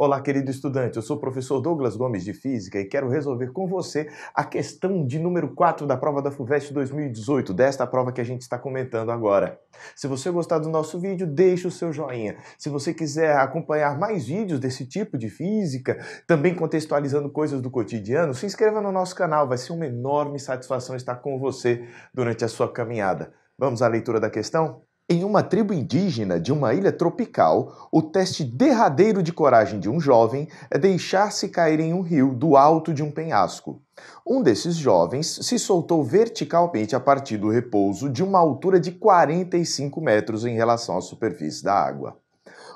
Olá, querido estudante, eu sou o professor Douglas Gomes de Física e quero resolver com você a questão de número 4 da prova da FUVEST 2018, desta prova que a gente está comentando agora. Se você gostar do nosso vídeo, deixe o seu joinha. Se você quiser acompanhar mais vídeos desse tipo de física, também contextualizando coisas do cotidiano, se inscreva no nosso canal, vai ser uma enorme satisfação estar com você durante a sua caminhada. Vamos à leitura da questão? Em uma tribo indígena de uma ilha tropical, o teste derradeiro de coragem de um jovem é deixar-se cair em um rio do alto de um penhasco. Um desses jovens se soltou verticalmente a partir do repouso de uma altura de 45 metros em relação à superfície da água.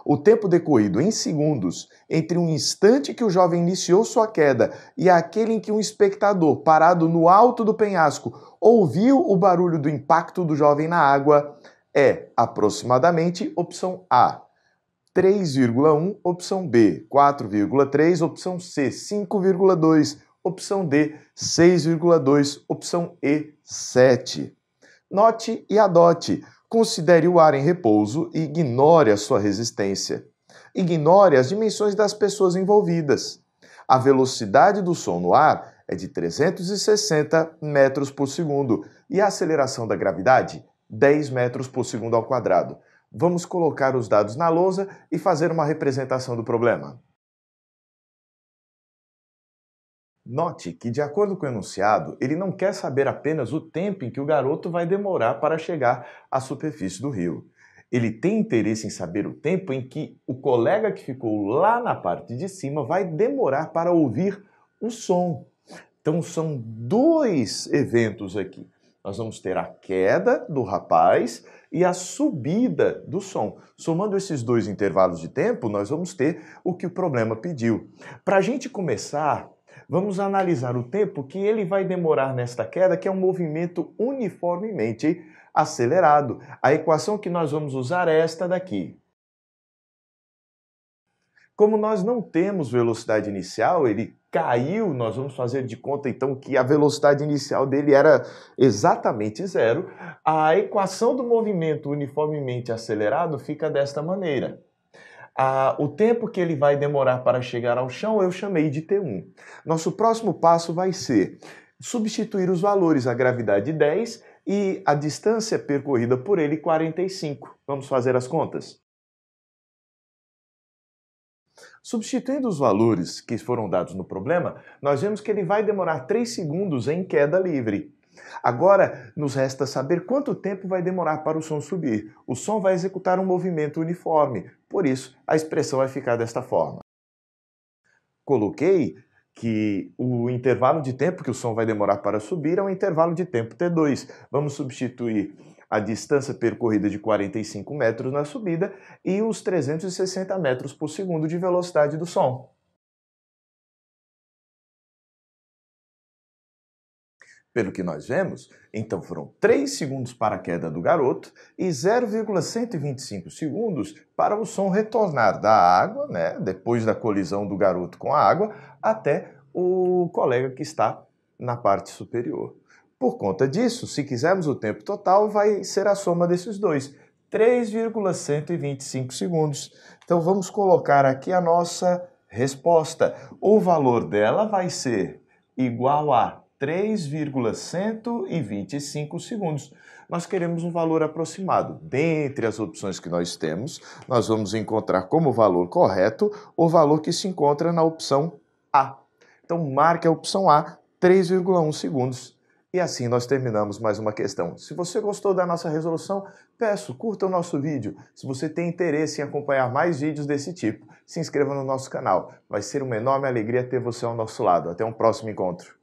O tempo decorrido em segundos entre um instante que o jovem iniciou sua queda e aquele em que um espectador parado no alto do penhasco ouviu o barulho do impacto do jovem na água é aproximadamente opção A, 3,1 opção B, 4,3 opção C, 5,2 opção D, 6,2 opção E, 7. Note e adote. Considere o ar em repouso e ignore a sua resistência. Ignore as dimensões das pessoas envolvidas. A velocidade do som no ar é de 360 metros por segundo e a aceleração da gravidade 10 metros por segundo ao quadrado. Vamos colocar os dados na lousa e fazer uma representação do problema. Note que, de acordo com o enunciado, ele não quer saber apenas o tempo em que o garoto vai demorar para chegar à superfície do rio. Ele tem interesse em saber o tempo em que o colega que ficou lá na parte de cima vai demorar para ouvir o som. Então, são dois eventos aqui. Nós vamos ter a queda do rapaz e a subida do som. Somando esses dois intervalos de tempo, nós vamos ter o que o problema pediu. Para a gente começar, vamos analisar o tempo que ele vai demorar nesta queda, que é um movimento uniformemente acelerado. A equação que nós vamos usar é esta daqui. Como nós não temos velocidade inicial, ele caiu, nós vamos fazer de conta então que a velocidade inicial dele era exatamente zero. A equação do movimento uniformemente acelerado fica desta maneira. Ah, o tempo que ele vai demorar para chegar ao chão eu chamei de T1. Nosso próximo passo vai ser substituir os valores, a gravidade 10 e a distância percorrida por ele 45. Vamos fazer as contas. Substituindo os valores que foram dados no problema, nós vemos que ele vai demorar 3 segundos em queda livre. Agora, nos resta saber quanto tempo vai demorar para o som subir. O som vai executar um movimento uniforme, por isso a expressão vai ficar desta forma. Coloquei que o intervalo de tempo que o som vai demorar para subir é um intervalo de tempo T2. Vamos substituir a distância percorrida de 45 metros na subida e os 360 metros por segundo de velocidade do som. Pelo que nós vemos, então foram 3 segundos para a queda do garoto e 0,125 segundos para o som retornar da água, né, depois da colisão do garoto com a água, até o colega que está na parte superior. Por conta disso, se quisermos o tempo total, vai ser a soma desses dois, 3,125 segundos. Então vamos colocar aqui a nossa resposta. O valor dela vai ser igual a 3,125 segundos. Nós queremos um valor aproximado. Dentre as opções que nós temos, nós vamos encontrar como valor correto o valor que se encontra na opção A. Então marque a opção A, 3,1 segundos. E assim nós terminamos mais uma questão. Se você gostou da nossa resolução, peço, curta o nosso vídeo. Se você tem interesse em acompanhar mais vídeos desse tipo, se inscreva no nosso canal. Vai ser uma enorme alegria ter você ao nosso lado. Até um próximo encontro.